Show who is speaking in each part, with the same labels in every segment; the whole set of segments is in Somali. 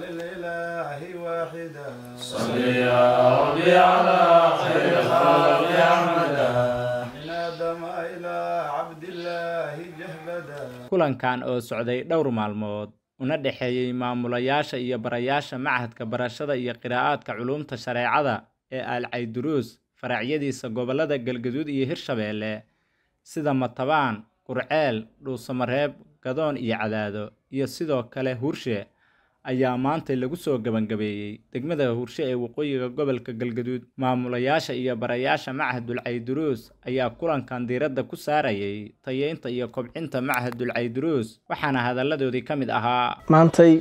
Speaker 1: لله واحدا صل يا ربي kulankan oo socday dhowr maalmood una dhexeeyey maamulayaasha iyo barayaasha machadka barashada iyo qiraa'aadka culuumta shareecada ee aalcayduruus faracyadiisa gobollada galgaduud iyo hirshabeelle sida matabaan qurceel dhuusamareeb gadoon iyo cadaado iyo sidoo kale hurshe ayaa maantay lagu soo gebangabeeyey degmada hurshe ee waqooyiga gobolka galgaduud maamulayaasha iyo barayaasha machadul cayduruus ayaa kulankan diiradda ku saarayay tayeynta iyo kobcinta machadul cayduruus waxaana hadalladoodii ka mid ahaa
Speaker 2: maantay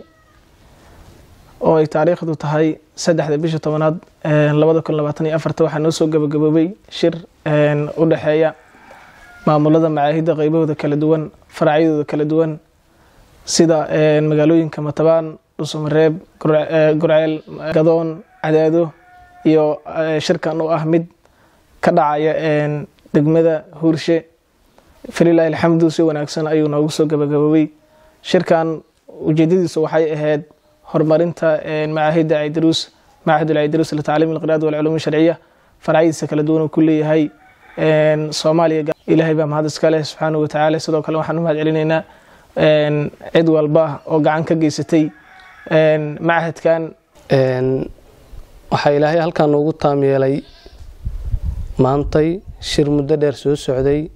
Speaker 2: oo ay taariikhdu tahay saddexda bisha tobanaad labada kun labaatan iyo afarta waxaa noo soo gabagaboobay shir u dhexeeya maamulada macaahidda qeybahooda kala duwan faracyadooda kala duwan sida magaalooyinka matabaan dhusumareeb gurceel eh, gadoon cadaado iyo eh, shirkan u ah mid ka dhacaya degmada huurshe falilaahi alxamdu si wanaagsan ayuu noogu soo gabagaboobay shirkan ujeedadiisu waxay ahayd horumarinta macaahida cidaruus macaahidul cidaruus litacliim alqiraad walculuum sharciya faracadiisa kala duwan uu ku leeyahay soomaaliya ilaahay baa mahad iska leh subxaanahu watacaala sidoo kale waxaan u mahad celinaynaa cid walba oo gacan ka geysatay
Speaker 3: machadkan waxaa ilaahay halkan noogu taam yeelay maantay shir muddo dheer soo socday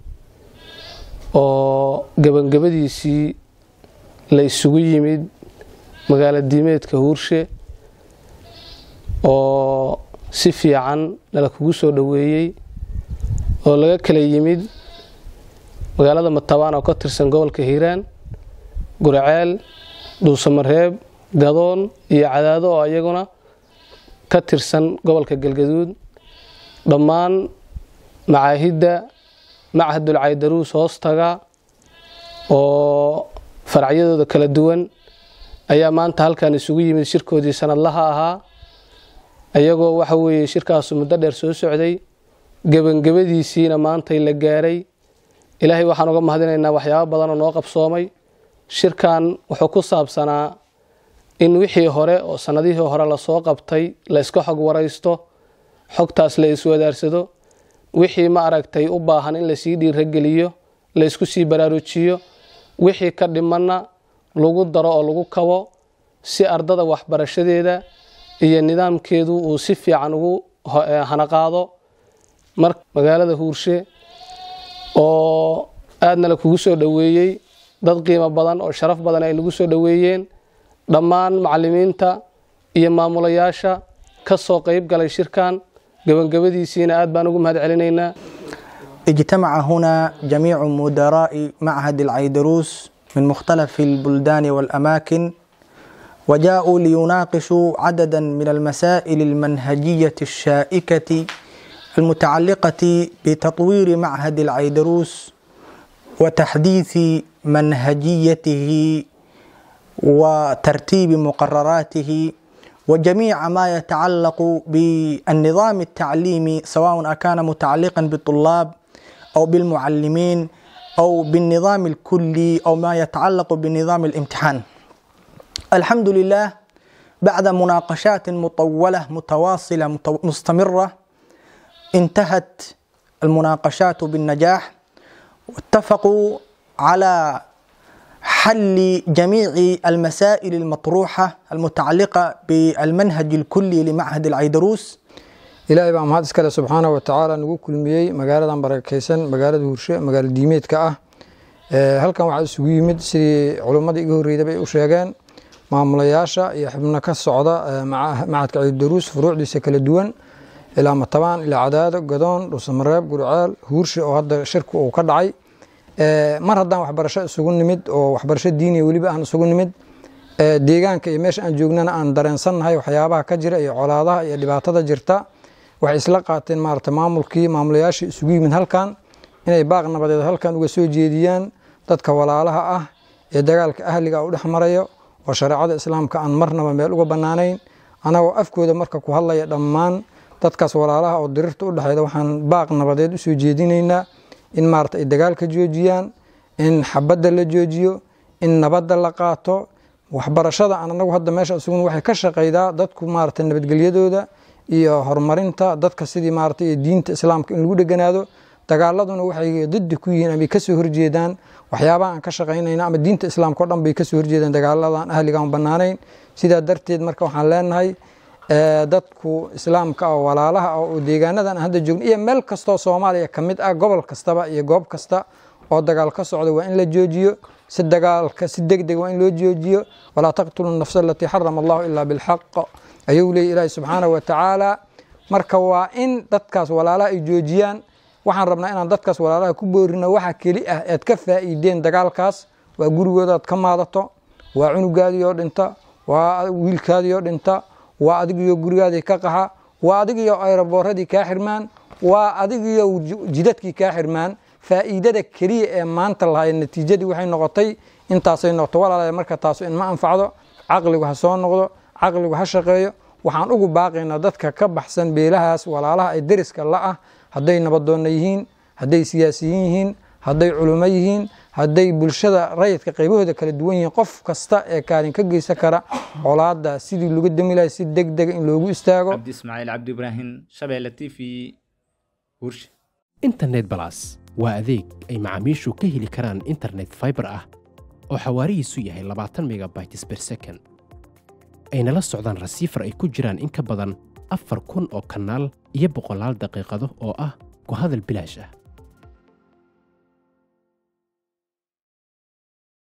Speaker 3: oo gebangabadiisii la isugu yimid magaalo diimeedka huurshe oo si fiican lala kugu soo dhoweeyey oo laga kala yimid magaalada matabaan oo ka tirsan gobolka hiiraan guraceel dhuusamareeb dadoon iyo cadaado oo iyaguna ka tirsan gobolka galgaduud dhammaan macaahidda machadulcaydaruus hoostaga oo faracyadooda kala duwan ayaa maanta halkan isugu yimid shirkoodii sanadlaha ahaa iyagoo waxa weeye shirkaasu muddo dheer soo socday gebangebadiisiina maantay la gaaray ilaahay waxaan uga mahadinaynaa waxyaabo badanoo noo qabsoomay shirkan wuxuu ku saabsanaa in wixii hore oo sanadihii hore lasoo qabtay layska xog waraysto xogtaas la iswadaarsado wixii ma aragtay u baahan in lasii dhiirageliyo laysku sii baraarujiyo wixii ka dhimanna lagu daro oo lagu kabo si ardada waxbarashadeeda iyo nidaamkeedu uu si fiican ugu eh, hanaqaado magaalada huurshe oo aadna la kugu soo dhoweeyey dad qiimo badan oo sharaf badan ay nagu soo dhoweeyeen dhammaan macalimiinta iyo maamulayaasha ka soo qayb galay shirkan gabagabadiisiina aad baan ugu mahad celinaynaa
Speaker 4: اجتمع هنا جميع مدراء معهد العيدروس من مختلف البلدان والأماكن وجاءوا ليناقشوا عددا من المسائل المنهجية الشائكة المتعلقة بتطوير معهد العيدروس وتحديث منهجيته وترتيب مقرراته وجميع ما يتعلق بالنظام التعليمي سواء أكان متعلقا بالطلاب أو بالمعلمين أو بالنظام الكلي أو ما يتعلق بنظام الامتحان الحمد لله بعد مناقشات مطولة متواصلة مستمرة انتهت المناقشات بالنجاح واتفقوا على حل جميع المسائل المطروحة
Speaker 5: المتعلقة بالمنهج الكلي لمعهد العيدروس ilaahay baa mahad iskale subxaana wa tacaala nagu kulmiyey magaaladan barakeysan magaalada hurshe magaalo diimeedka ah halkan waxaa isugu yimid sidii culimmadii iga horreydabay u sheegeen maamulayaasha iyo xubno ka socda macadka ciidaruus furuucdiisa kala duwan ilaa matabaan ilaa cadaado gadoon dhulsamareeb gurceel huurshe oo hadda shirku uu ka dhacay Eh, mar haddaan waxbarasho isugu nimid oo waxbarasho diiniya weliba aan isugu nimid eh, deegaanka iyo meesha aan joognana aan dareensannahay waxyaabaha ka jira iyo colaadaha iyo dhibaatada jirta waxay isla qaateen maarata maamulkii maamulayaashii isugu yimid halkan inay baaq nabadeed halkan uga soo jeediyaan dadka walaalaha ah ee dagaalka ahliga ah u dhex marayo oo shareecada islaamka aan marnaba meel uga bannaanayn anagoo afkooda marka ku hadlaya dhammaan dadkaas walaalaha ah oo dirirta u dhexeeda waxaan baaq nabadeed usoo jeedinaynaa in maarata ay dagaalka joojiyaan in xabadda la joojiyo in nabadda la qaato waxbarashada aan anagu hadda meesha isuguna waxay ka shaqaydaa dadku maarata nabadgelyadooda iyo horumarinta dadka sidii maarata iyo diinta islaamka in lagu dheganaado dagaaladuna waxay diddi ku yihiin amay kasoo horjeedaan waxyaabaha aan ka shaqaynayna ama diinta islaamka o dhan bay kasoo horjeedaan dagaaladaan ahliga aan bannaanayn sidaa darteed marka waxaan leenahay dadku islaamka ah walaalaha ah oo deegaanadan hadda joogna iyo meel kastoo soomaaliya ka mid ah gobol kastaba iyo goob kasta oo dagaal ka socda waa in la joojiyo si dagaalka si degdega waa in loo joojiyo walaa taqtulu nafsa alatii xarama allahu ilaa bilxaq ayuu leeyay ilaahi subxaanahu wa marka waa in dadkaas walaalaha ay joojiyaan waxaan rabnaa inaan dadkaas walaalaha ku boorino waxa keli ah ead ka faa'iideen dagaalkaas waa gurigoodaad ka maadato waa cunuggaadii oo dhinta waa wiilkaadii oo dhinta waa adigiyo gurigaadii ka qaxa waa adigiyo ayroboorradii kaa xirmaan waa adigiyo jidadkii kaa xirmaan faa'iidada keliya ee maanta lahayd natiijadii waxay noqotay intaasay noqoto walaalae marka taasu inma anfacdo caqligu ha soo noqdo caqligu ha shaqeeyo waxaan ugu baaqaynaa dadka ka baxsan beelahaas walaalaha ee deriska la ah hadday nabadoonna yihiin hadday siyaasiyiin yihiin hadday culummo yihiin hadday bulshada rayidka qaybahooda kala duwan yihiin qof kasta ee kaalin ka geysan kara colaada
Speaker 1: sidii loga dami lahay si deg dega in loogu istaago cabdi cabdi ibraahim shabeelle t v guursha internet balas waa adeeg ay macaamiishu ka heli karaan internet fiber ah oo xawaarihiisu yahay labaatan megabytes ber second ayna la socdaan rasiifar ay ku jiraan in ka badan afar kun oo kanaal iyo boqolaal daqiiqado oo ah ku hadal bilaash ah